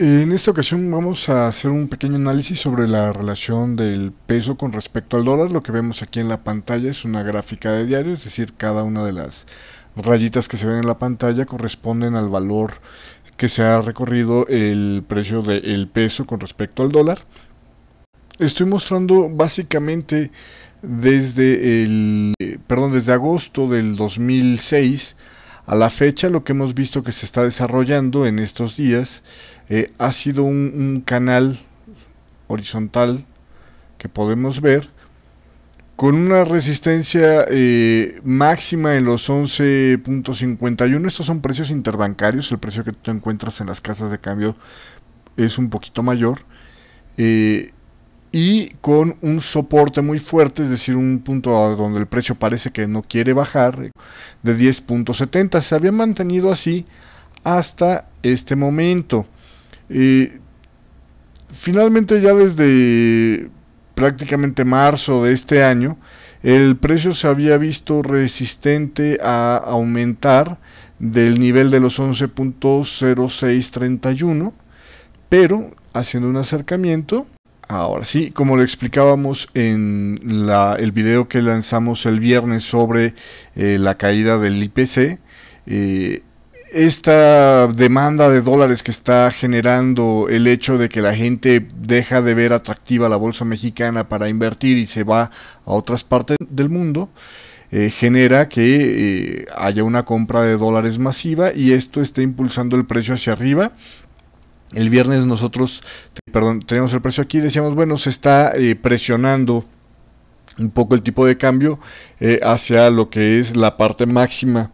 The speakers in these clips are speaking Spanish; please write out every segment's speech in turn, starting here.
En esta ocasión vamos a hacer un pequeño análisis sobre la relación del peso con respecto al dólar. Lo que vemos aquí en la pantalla es una gráfica de diario, es decir, cada una de las rayitas que se ven en la pantalla corresponden al valor que se ha recorrido el precio del peso con respecto al dólar. Estoy mostrando básicamente desde el perdón, desde agosto del 2006 a la fecha lo que hemos visto que se está desarrollando en estos días eh, ha sido un, canal horizontal que podemos ver con una resistencia eh, máxima en los 11.51. Estos son precios interbancarios, el precio que tú encuentras en las casas de cambio es un poquito mayor. Eh, y con un soporte muy fuerte, es decir, un punto donde el precio parece que no quiere bajar, de 10.70. Se había mantenido así hasta este momento. Eh, finalmente ya desde prácticamente marzo de este año, el precio se había visto resistente a aumentar del nivel de los 11.0631, pero haciendo un acercamiento, Ahora sí, como lo explicábamos en el video que lanzamos el viernes sobre eh, la caída del IPC, eh, esta demanda de dólares que está generando el hecho de que la gente deja de ver atractiva la bolsa mexicana para invertir y se va a otras partes del mundo, eh, genera que haya una compra de dólares masiva y esto está impulsando el precio hacia arriba el viernes nosotros, perdón, teníamos el precio aquí, decíamos, bueno, se está eh, presionando un poco el tipo de cambio eh, hacia lo que es la parte máxima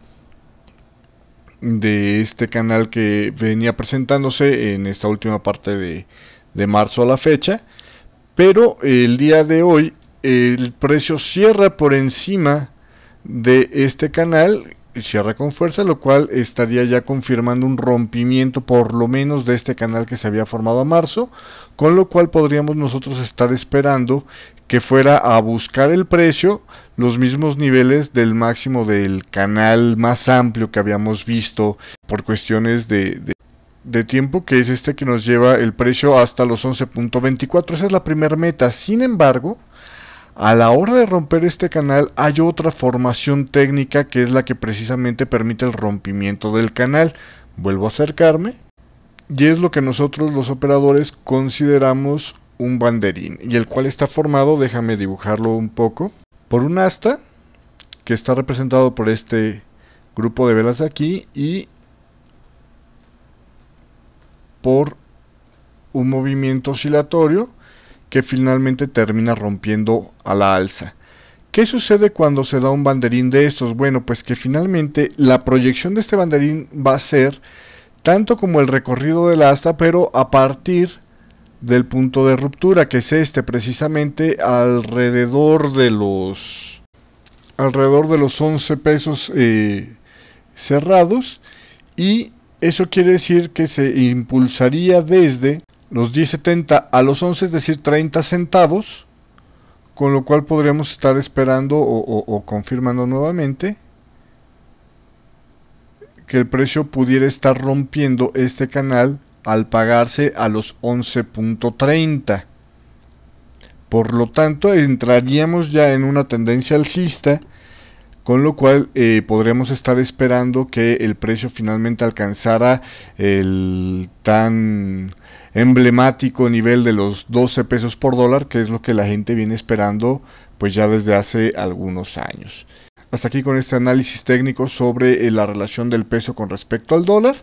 de este canal que venía presentándose en esta última parte de, de marzo a la fecha. Pero el día de hoy el precio cierra por encima de este canal cierra con fuerza, lo cual estaría ya confirmando un rompimiento por lo menos de este canal que se había formado a marzo, con lo cual podríamos nosotros estar esperando que fuera a buscar el precio los mismos niveles del máximo del canal más amplio que habíamos visto por cuestiones de, de tiempo que es este que nos lleva el precio hasta los 11.24. Esa es la primera meta. Sin embargo, a la hora de romper este canal hay otra formación técnica que es la que precisamente permite el rompimiento del canal. Vuelvo a acercarme y es lo que nosotros los operadores consideramos un banderín y el cual está formado, déjame dibujarlo un poco, por un asta que está representado por este grupo de velas aquí y por un movimiento oscilatorio que finalmente termina rompiendo a la alza. ¿Qué sucede cuando se da un banderín de estos? Bueno, pues que finalmente la proyección de este banderín va a ser tanto como el recorrido de la asta, pero a partir del punto de ruptura, que es este precisamente alrededor de los alrededor de los 11 pesos eh, cerrados y eso quiere decir que se impulsaría desde los 10.70 a los 11, es decir, 30 centavos, con lo cual podríamos estar esperando o, confirmando nuevamente que el precio pudiera estar rompiendo este canal al pagarse a los 11.30. Por lo tanto, entraríamos ya en una tendencia alcista con lo cual podremos eh, podríamos estar esperando que el precio finalmente alcanzara el tan emblemático nivel de los 12 pesos por dólar, que es lo que la gente viene esperando pues ya desde hace algunos años. Hasta aquí con este análisis técnico sobre eh, la relación del peso con respecto al dólar.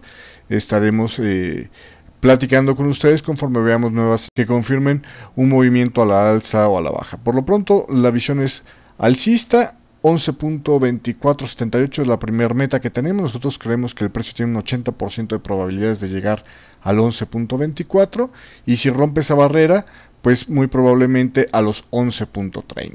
Estaremos eh, platicando con ustedes conforme veamos nuevas que confirmen un movimiento a la alza o a la baja. Por lo pronto, la visión es alcista 11.2478 es la primera meta que tenemos. Nosotros creemos que el precio tiene un 80% de probabilidades de llegar al 11.24 y si rompe esa barrera, pues muy probablemente a los 11.30.